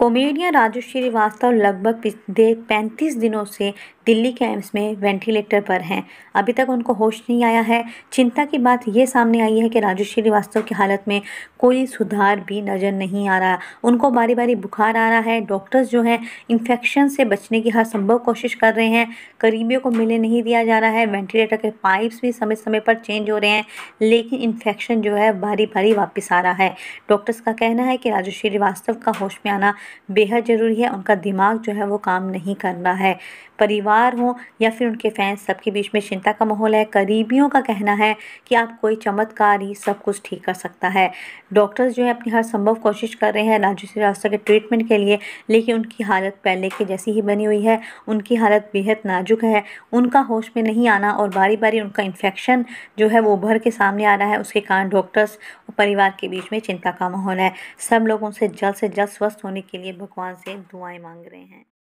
comedian Raju Srivastava लगभग पिछले पैंतीस दिनों से दिल्ली के एम्स में वेंटिलेटर पर हैं अभी तक उनको होश नहीं आया है चिंता की बात ये सामने आई है कि राजू श्रीवास्तव की हालत में कोई सुधार भी नज़र नहीं आ रहा उनको बारी बारी बुखार आ रहा है डॉक्टर्स जो हैं इन्फेक्शन से बचने की हर संभव कोशिश कर रहे हैं करीबियों को मिलने नहीं दिया जा रहा है वेंटिलेटर के पाइप्स भी समय समय पर चेंज हो रहे हैं लेकिन इन्फेक्शन जो है बारी बारी वापस आ रहा है डॉक्टर्स का कहना है कि राजू श्रीवास्तव का होश में आना बेहद ज़रूरी है उनका दिमाग जो है वो काम नहीं करना है परिवार हो या फिर उनके फैंस सबके बीच में चिंता का माहौल है करीबियों का कहना है कि आप कोई चमत्कार ही सब कुछ ठीक कर सकता है डॉक्टर्स जो है अपनी हर संभव कोशिश कर रहे हैं राजू श्रीवास्तव के ट्रीटमेंट के लिए लेकिन उनकी हालत पहले की जैसी ही बनी हुई है उनकी हालत बेहद नाजुक है उनका होश में नहीं आना और बारी बारी उनका इन्फेक्शन जो है वो उभर के सामने आ रहा है उसके कारण डॉक्टर्स और परिवार के बीच में चिंता का माहौल है सब लोग उनसे जल्द से जल्द स्वस्थ होने के लिए भगवान से दुआएं मांग रहे हैं